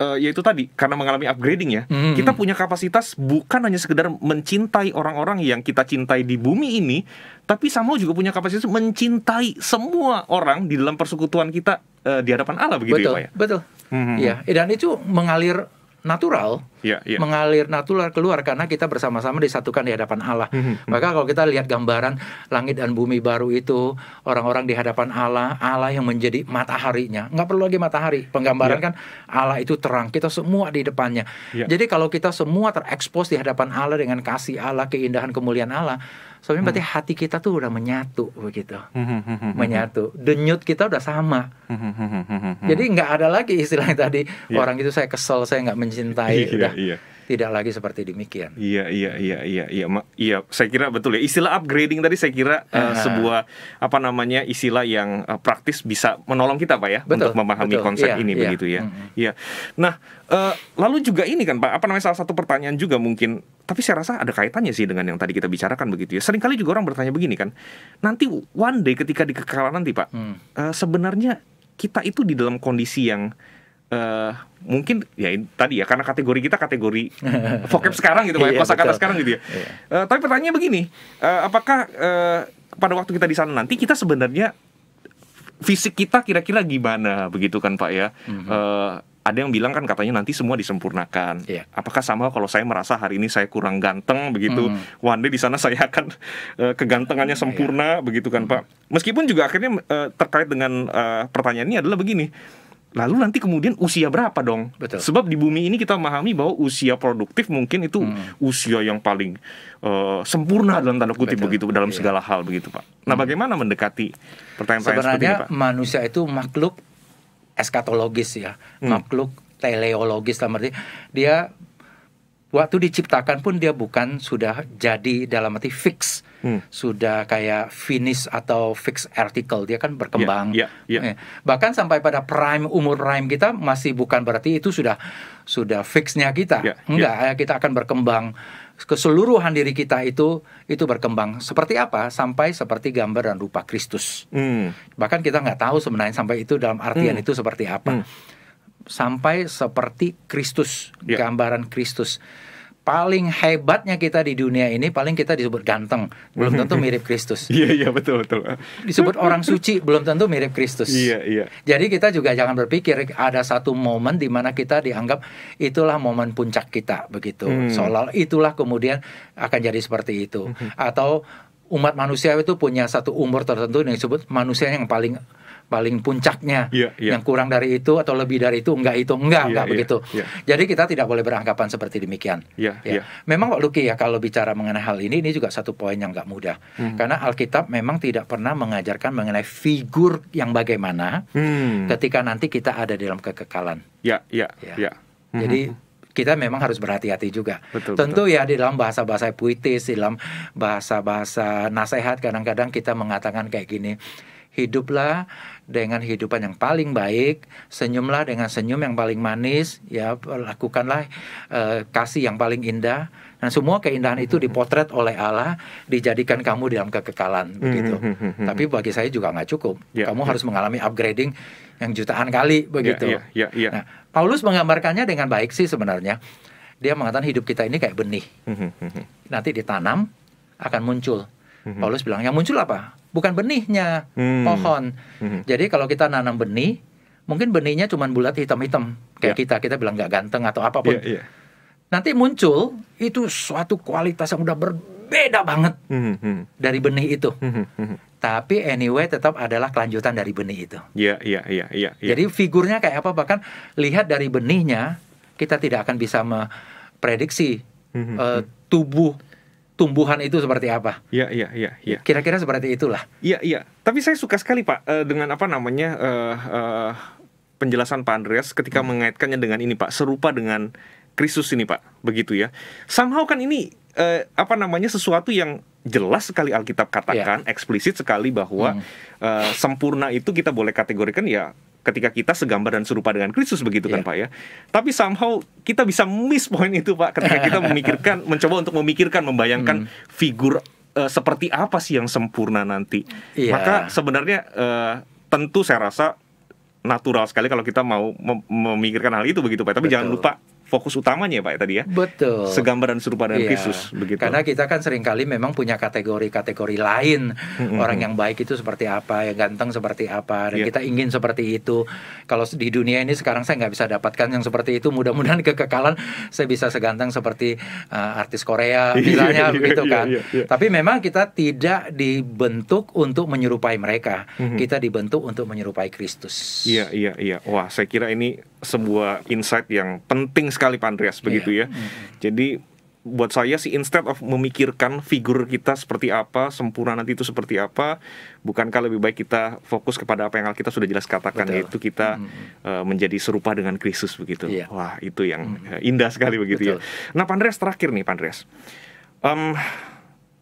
uh, eh, yaitu tadi karena mengalami upgrading ya, mm-hmm. kita hmm. punya kapasitas bukan hanya sekedar mencintai orang-orang yang kita cintai di bumi ini, tapi sama juga punya kapasitas mencintai semua orang di dalam persekutuan kita uh, di hadapan Allah begitu ya, betul, ya Pak ya. Betul. Mm-hmm. Ya, dan itu mengalir natural yeah, yeah. mengalir natural keluar karena kita bersama-sama disatukan di hadapan Allah. Hmm, hmm, hmm. Maka kalau kita lihat gambaran langit dan bumi baru itu orang-orang di hadapan Allah, Allah yang menjadi mataharinya. Nggak perlu lagi matahari. Penggambaran yeah. kan Allah itu terang, kita semua di depannya. Yeah. Jadi kalau kita semua terekspos di hadapan Allah dengan kasih Allah, keindahan kemuliaan Allah, soalnya -hmm. berarti hati kita tuh udah menyatu begitu. hmm, -hmm. Menyatu. Denyut kita udah sama. hmm, -hmm. Jadi nggak ada lagi istilah tadi yeah. orang itu saya kesel, saya nggak mencintai. Yeah. Iya. Udah Iya, iya. Tidak lagi seperti demikian. Iya, iya, iya, iya, iya, iya. Saya kira betul ya. Istilah upgrading tadi saya kira uh, sebuah apa namanya istilah yang uh, praktis bisa menolong kita, pak ya, betul, untuk memahami betul, konsep iya, ini iya. begitu ya. Mm -hmm. Iya. Nah, uh, lalu juga ini kan, pak, apa namanya salah satu pertanyaan juga mungkin tapi saya rasa ada kaitannya sih dengan yang tadi kita bicarakan begitu ya. Seringkali juga orang bertanya begini kan, nanti one day ketika kekalahan nanti pak, hmm. uh, sebenarnya kita itu di dalam kondisi yang uh, mungkin ya tadi ya karena kategori kita kategori vocab sekarang gitu kayak iya, kosakata sekarang gitu ya. Iya. Uh, tapi pertanyaannya begini, uh, apakah uh, pada waktu kita di sana nanti kita sebenarnya fisik kita kira-kira gimana begitu kan Pak ya? Mm -hmm. uh, ada yang bilang kan katanya nanti semua disempurnakan. Yeah. Apakah sama kalau saya merasa hari ini saya kurang ganteng begitu, mm. one day di sana saya akan uh, kegantengannya iya. sempurna yeah. begitu kan mm. Pak? Meskipun juga akhirnya uh, terkait dengan uh, pertanyaan ini adalah begini, Lalu nanti kemudian usia berapa dong? Betul. Sebab di bumi ini kita memahami bahwa usia produktif mungkin itu hmm. usia yang paling uh, sempurna dalam tanda kutip Betul. begitu dalam iya. segala hal begitu Pak. Nah hmm. bagaimana mendekati pertanyaan-pertanyaan seperti ini Pak? manusia itu makhluk eskatologis ya, hmm. makhluk teleologis lah berarti dia waktu diciptakan pun dia bukan sudah jadi dalam arti fix, hmm. sudah kayak finish atau fix artikel. dia kan berkembang. Yeah, yeah, yeah. Bahkan sampai pada prime umur prime kita masih bukan berarti itu sudah sudah fixnya kita. Yeah, ya. Enggak, yeah. kita akan berkembang keseluruhan diri kita itu itu berkembang seperti apa sampai seperti gambar dan rupa Kristus. Hmm. Bahkan kita nggak tahu sebenarnya sampai itu dalam artian hmm. itu seperti apa. Hmm sampai seperti Kristus, yeah. gambaran Kristus. Paling hebatnya kita di dunia ini paling kita disebut ganteng, belum tentu mirip Kristus. Iya yeah, iya yeah, betul betul. disebut orang suci belum tentu mirip Kristus. Iya yeah, iya. Jadi kita juga jangan berpikir ada satu momen di mana kita dianggap itulah momen puncak kita begitu. Hmm. Soal itulah kemudian akan jadi seperti itu hmm. atau umat manusia itu punya satu umur tertentu yang disebut manusia yang paling paling puncaknya. Yeah, yeah. Yang kurang dari itu atau lebih dari itu enggak itu enggak yeah, enggak yeah, begitu. Yeah. Jadi kita tidak boleh beranggapan seperti demikian. Yeah, yeah. Yeah. Memang Pak Luki ya kalau bicara mengenai hal ini ini juga satu poin yang enggak mudah. Hmm. Karena Alkitab memang tidak pernah mengajarkan mengenai figur yang bagaimana hmm. ketika nanti kita ada dalam kekekalan. Ya, ya, ya. ya. Hmm. Jadi kita memang harus berhati-hati juga. Betul, Tentu betul. ya di dalam bahasa-bahasa puitis, di dalam bahasa-bahasa nasihat kadang-kadang kita mengatakan kayak gini, hiduplah dengan kehidupan yang paling baik, senyumlah dengan senyum yang paling manis, ya lakukanlah uh, kasih yang paling indah. Dan semua keindahan itu hmm. dipotret oleh Allah, dijadikan kamu dalam kekekalan hmm, begitu. Hmm, Tapi bagi saya juga nggak cukup. Yeah, kamu yeah. harus mengalami upgrading yang jutaan kali ya, begitu. Yeah, yeah, yeah, Nah, Paulus menggambarkannya dengan baik sih sebenarnya. Dia mengatakan hidup kita ini kayak benih. Nanti ditanam akan muncul. Paulus bilang yang muncul apa? bukan benihnya hmm. pohon. Hmm. Jadi kalau kita nanam benih, mungkin benihnya cuma bulat hitam-hitam kayak yeah. kita kita bilang nggak ganteng atau apapun. Yeah, yeah. Nanti muncul itu suatu kualitas yang udah berbeda banget -hmm. hmm. dari benih itu. Hmm, hmm, -hmm. Tapi anyway tetap adalah kelanjutan dari benih itu. Iya, iya, iya, iya, iya. Jadi figurnya kayak apa bahkan lihat dari benihnya kita tidak akan bisa memprediksi mm -hmm. uh, tubuh tumbuhan itu seperti apa. Iya, iya, iya, iya. Kira-kira seperti itulah. Iya, iya. Tapi saya suka sekali Pak eh, dengan apa namanya uh, uh, penjelasan Pak Andreas ketika hmm. mengaitkannya dengan ini Pak, serupa dengan Kristus ini Pak, begitu ya. Somehow kan ini eh, apa namanya sesuatu yang jelas sekali Alkitab katakan, yeah. eksplisit sekali bahwa hmm. eh, sempurna itu kita boleh kategorikan ya ketika kita segambar dan serupa dengan Kristus begitu yeah. kan iya. Pak ya. Tapi somehow kita bisa miss poin itu Pak ketika kita memikirkan mencoba untuk memikirkan membayangkan hmm. figur uh, seperti apa sih yang sempurna nanti. Yeah. Maka sebenarnya uh, tentu saya rasa natural sekali kalau kita mau mem memikirkan hal itu begitu Pak. Tapi Betul. jangan lupa fokus utamanya ya Pak tadi ya. Betul. segambaran serupa dengan iya. Kristus begitu. Karena kita kan seringkali memang punya kategori-kategori lain mm-hmm. orang yang baik itu seperti apa, yang ganteng seperti apa dan yeah. kita ingin seperti itu. Kalau di dunia ini sekarang saya nggak bisa dapatkan yang seperti itu. Mudah-mudahan kekekalan saya bisa seganteng seperti uh, artis Korea iya, misalnya iya, begitu kan. Yeah, yeah, yeah. Tapi memang kita tidak dibentuk untuk menyerupai mereka. Mm-hmm. Kita dibentuk untuk menyerupai Kristus. Iya, iya, iya. Wah, saya kira ini sebuah insight yang penting sekali Pak iya. begitu yeah. ya. Mm -hmm. Jadi buat saya sih instead of memikirkan figur kita seperti apa, sempurna nanti itu seperti apa, bukankah lebih baik kita fokus kepada apa yang kita sudah jelas katakan Betul. yaitu kita mm -hmm. uh, menjadi serupa dengan Kristus begitu. Yeah. Wah, itu yang mm -hmm. indah sekali begitu ya. Betul. ya. Nah, Pak terakhir nih, Pak Um,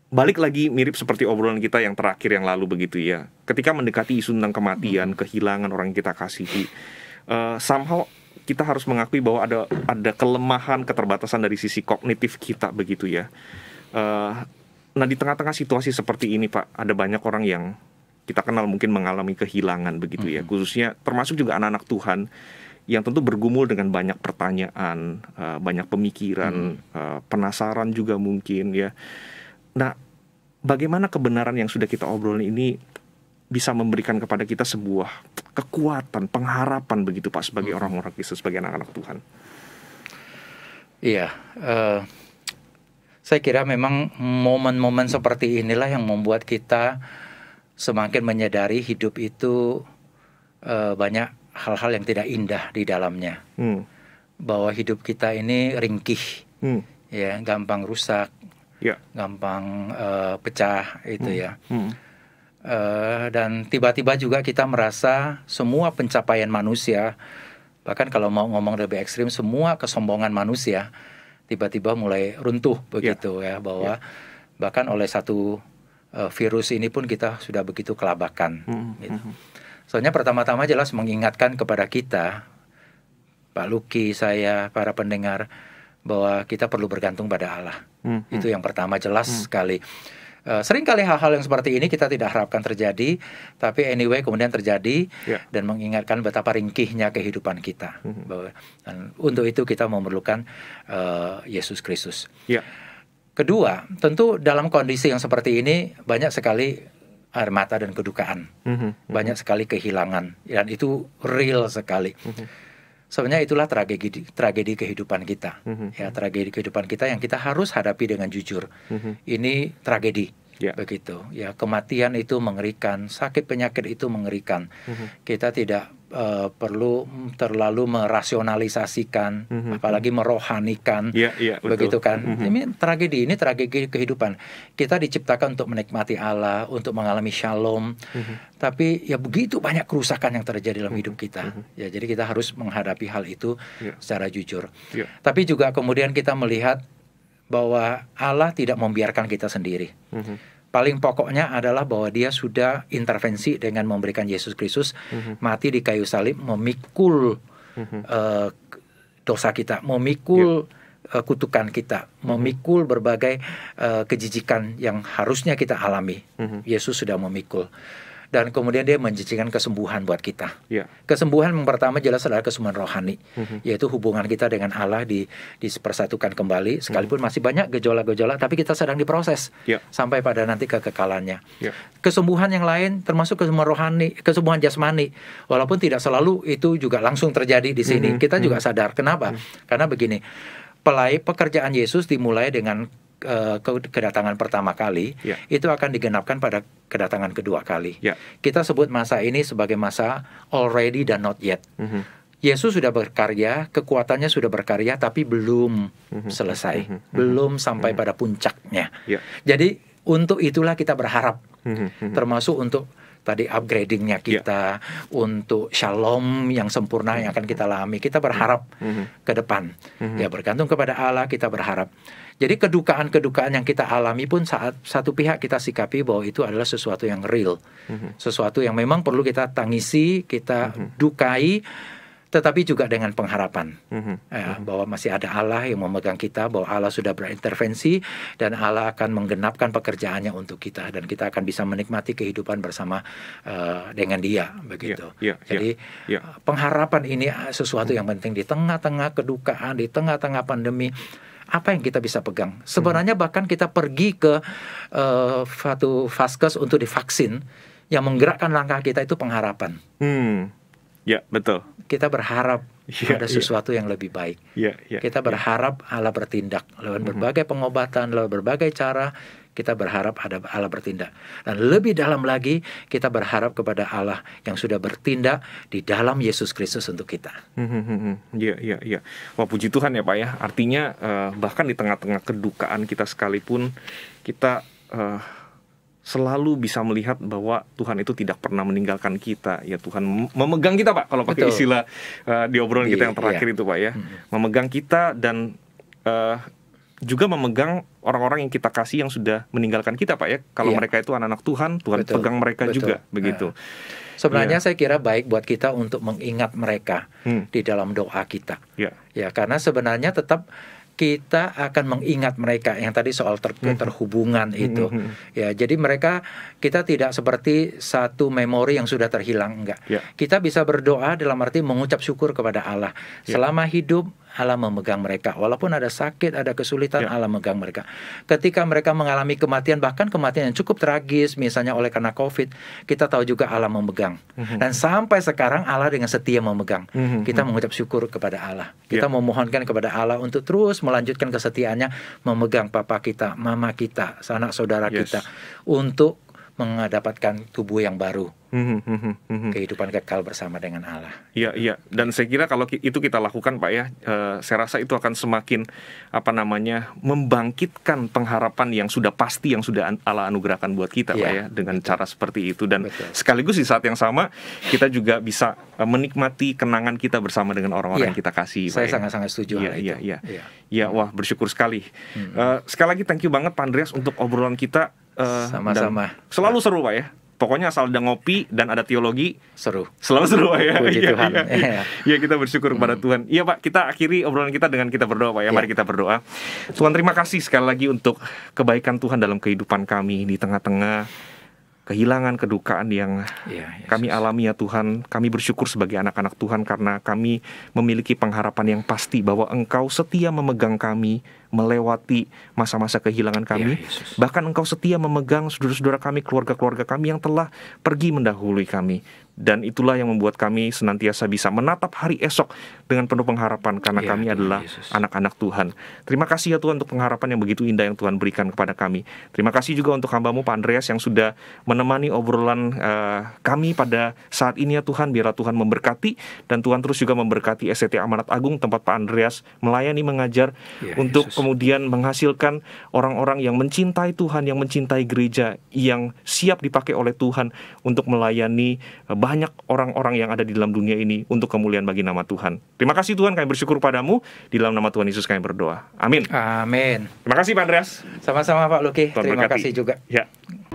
balik lagi mirip seperti obrolan kita yang terakhir yang lalu begitu ya. Ketika mendekati isu tentang kematian, kehilangan orang yang kita kasihi, uh, somehow kita harus mengakui bahwa ada ada kelemahan keterbatasan dari sisi kognitif kita begitu ya. Uh, nah di tengah-tengah situasi seperti ini Pak, ada banyak orang yang kita kenal mungkin mengalami kehilangan begitu ya, mm-hmm. khususnya termasuk juga anak-anak Tuhan yang tentu bergumul dengan banyak pertanyaan, uh, banyak pemikiran, uh, penasaran juga mungkin ya. Nah, bagaimana kebenaran yang sudah kita obrolin ini bisa memberikan kepada kita sebuah kekuatan, pengharapan begitu Pak sebagai hmm. orang-orang kristus, sebagai anak-anak Tuhan. Iya, uh, saya kira memang momen-momen seperti inilah yang membuat kita semakin menyadari hidup itu uh, banyak hal-hal yang tidak indah di dalamnya, hmm. bahwa hidup kita ini ringkih, hmm. ya gampang rusak, ya. gampang uh, pecah itu hmm. ya. Hmm Uh, dan tiba-tiba juga kita merasa semua pencapaian manusia, bahkan kalau mau ngomong lebih ekstrim, semua kesombongan manusia tiba-tiba mulai runtuh ya. begitu yeah. ya bahwa yeah. bahkan oleh satu uh, virus ini pun kita sudah begitu kelabakan. Mm-hmm. Gitu. Hmm. Soalnya pertama-tama jelas mengingatkan kepada kita, Pak Luki, saya, para pendengar, bahwa kita perlu bergantung pada Allah. Mm-hmm. Itu yang pertama jelas mm-hmm. sekali sering eh, seringkali hal-hal yang seperti ini kita tidak harapkan terjadi, tapi anyway kemudian terjadi yeah. dan mengingatkan betapa ringkihnya kehidupan kita. Mm -hmm. dan untuk itu kita memerlukan uh, Yesus Kristus. Yeah. Kedua, tentu dalam kondisi yang seperti ini banyak sekali air mata dan kedukaan, mm -hmm. banyak sekali kehilangan dan itu real sekali. Mm -hmm sebenarnya itulah tragedi tragedi kehidupan kita mm-hmm. ya tragedi kehidupan kita yang kita harus hadapi dengan jujur mm-hmm. ini tragedi yeah. begitu ya kematian itu mengerikan sakit penyakit itu mengerikan mm-hmm. kita tidak uh, perlu terlalu merasionalisasikan, mm -hmm. apalagi merohanikan, yeah, iya, iya, yeah, begitu kan? Mm -hmm. Ini tragedi ini tragedi kehidupan. Kita diciptakan untuk menikmati Allah, untuk mengalami shalom, mm -hmm. tapi ya begitu banyak kerusakan yang terjadi dalam mm -hmm. hidup kita. Mm -hmm. Ya jadi kita harus menghadapi hal itu yeah. secara jujur. Yeah. Tapi juga kemudian kita melihat bahwa Allah tidak membiarkan kita sendiri. Mm -hmm paling pokoknya adalah bahwa dia sudah intervensi dengan memberikan Yesus Kristus mm-hmm. mati di kayu salib memikul mm-hmm. uh, dosa kita, memikul yep. Iya. uh, kutukan kita, mm-hmm. memikul berbagai uh, kejijikan yang harusnya kita alami. Mm-hmm. Yesus sudah memikul dan kemudian dia menjanjikan kesembuhan buat kita. Yeah. Kesembuhan yang pertama jelas adalah kesembuhan rohani, mm-hmm. yaitu hubungan kita dengan Allah di dipersatukan kembali. Sekalipun mm-hmm. masih banyak gejolak-gejolak, tapi kita sedang diproses yeah. sampai pada nanti kekekalannya. Yeah. Kesembuhan yang lain termasuk kesembuhan rohani, kesembuhan jasmani, walaupun tidak selalu itu juga langsung terjadi di sini. Mm-hmm. Kita juga mm-hmm. sadar kenapa? Mm-hmm. Karena begini, pelai pekerjaan Yesus dimulai dengan uh, kedatangan pertama kali yeah. itu akan digenapkan pada kedatangan kedua kali. Yeah. Kita sebut masa ini sebagai masa already dan not yet. Mm -hmm. Yesus sudah berkarya, kekuatannya sudah berkarya, tapi belum mm-hmm. selesai, mm-hmm. belum sampai mm-hmm. pada puncaknya. Yeah. Jadi untuk itulah kita berharap, mm-hmm. termasuk untuk tadi upgradingnya ya. kita, yeah. untuk shalom yang sempurna yang akan kita alami. Kita berharap mm-hmm. ke depan, mm-hmm. ya bergantung kepada Allah. Kita berharap jadi kedukaan-kedukaan yang kita alami pun saat satu pihak kita sikapi bahwa itu adalah sesuatu yang real, mm-hmm. sesuatu yang memang perlu kita tangisi, kita mm-hmm. dukai, tetapi juga dengan pengharapan mm-hmm. ya, mhm. bahwa masih ada Allah yang memegang kita, bahwa Allah sudah berintervensi dan Allah akan menggenapkan pekerjaannya untuk kita dan kita akan bisa menikmati kehidupan bersama uh, dengan Dia begitu. Yeah, yeah, ya. Jadi yeah, pengharapan ini sesuatu yang penting di tengah-tengah kedukaan, di tengah-tengah pandemi apa yang kita bisa pegang? Sebenarnya bahkan kita pergi ke uh, eh, satu vaskes untuk divaksin yang menggerakkan langkah kita itu pengharapan. Hmm. Ya, betul. Kita berharap ya, ada iya. sesuatu ya. yang lebih baik. Ya, ya, kita iya. berharap ya. Allah bertindak lewat hmm. berbagai pengobatan, lewat berbagai cara, kita berharap ada Allah bertindak. Dan lebih dalam lagi, kita berharap kepada Allah yang sudah bertindak di dalam Yesus Kristus untuk kita. Hmm, hmm, hmm, iya, iya, iya. Wah, puji Tuhan ya Pak ya. Artinya uh, bahkan di tengah-tengah kedukaan kita sekalipun, kita uh, selalu bisa melihat bahwa Tuhan itu tidak pernah meninggalkan kita ya Tuhan memegang kita pak kalau pakai istilah uh, di obrolan kita iya, yang terakhir iya. itu pak ya hmm. memegang kita dan uh, juga memegang orang-orang yang kita kasih yang sudah meninggalkan kita, Pak ya. Kalau yeah. mereka itu anak-anak Tuhan, Tuhan betul, pegang mereka betul. juga, nah. begitu. uh. Sebenarnya yeah. saya kira baik buat kita untuk mengingat mereka hmm. di dalam doa kita. Yeah. Ya, karena sebenarnya tetap kita akan mengingat mereka yang tadi soal ter hmm. terhubungan hmm, itu. Hmm, ya, jadi mereka kita tidak seperti satu memori yang sudah terhilang enggak. Yeah. Kita bisa berdoa dalam arti mengucap syukur kepada Allah. Yeah. Selama hidup Allah memegang mereka. Walaupun ada sakit, ada kesulitan, yeah. Allah memegang mereka. Ketika mereka mengalami kematian bahkan kematian yang cukup tragis misalnya oleh karena Covid, kita tahu juga Allah memegang. -hmm. Dan sampai sekarang Allah dengan setia memegang. -hmm. Kita mengucap syukur kepada Allah. Kita ya. memohonkan kepada Allah untuk terus melanjutkan kesetiaannya memegang papa kita, mama kita, sanak saudara yes. kita untuk mendapatkan tubuh yang baru. Mhm, mhm, mhm. Kehidupan kekal bersama dengan Allah. Iya, iya. Dan saya kira kalau itu kita lakukan, Pak ya, eh, saya rasa itu akan semakin apa namanya membangkitkan pengharapan yang sudah pasti yang sudah Allah anugerahkan buat kita, ya, Pak iya. ya, dengan cara seperti itu. Dan betul. sekaligus di saat yang sama kita juga bisa eh, menikmati kenangan kita bersama dengan orang-orang ya, yang kita kasih. Saya ya. sangat-sangat ya. setuju. Iya iya, iya, iya, iya. Iya, ya, wah bersyukur sekali. Hmm. Uh, sekali lagi thank you banget, Pak Andreas, untuk obrolan kita sama eh, Sama-sama. Selalu seru pak ya. Pokoknya asal ada ngopi dan ada teologi seru. Selalu seru pak ya. Puji ya, Iya ya. ya, kita bersyukur hmm. kepada Tuhan. Iya pak, kita akhiri obrolan kita dengan kita berdoa pak ya. ya. Mari kita berdoa. Tuhan terima kasih sekali lagi untuk kebaikan Tuhan dalam kehidupan kami di tengah-tengah kehilangan, kedukaan yang ya, kami alami ya Tuhan. Kami bersyukur sebagai anak-anak Tuhan karena kami memiliki pengharapan yang pasti bahwa Engkau setia memegang kami melewati masa-masa kehilangan ya, kami. Ya, Bahkan Engkau setia memegang saudara-saudara kami, keluarga-keluarga kami yang telah pergi mendahului kami dan itulah yang membuat kami senantiasa bisa menatap hari esok dengan penuh pengharapan karena ya, kami adalah anak-anak Tuhan. Terima kasih ya Tuhan untuk pengharapan yang begitu indah yang Tuhan berikan kepada kami. Terima kasih juga untuk hambamu Pak Andreas yang sudah menemani obrolan uh, kami pada saat ini ya Tuhan. Biarlah Tuhan memberkati dan Tuhan terus juga memberkati SCT Amanat Agung tempat Pak Andreas melayani mengajar ya, untuk Yesus. kemudian menghasilkan orang-orang yang mencintai Tuhan, yang mencintai gereja, yang siap dipakai oleh Tuhan untuk melayani uh, banyak orang-orang yang ada di dalam dunia ini untuk kemuliaan bagi nama Tuhan. Terima kasih Tuhan, kami bersyukur padamu di dalam nama Tuhan Yesus kami berdoa. Amin. Amin. Terima kasih Pak Andreas. Sama-sama Pak Luki. Terima kasih juga. Ya.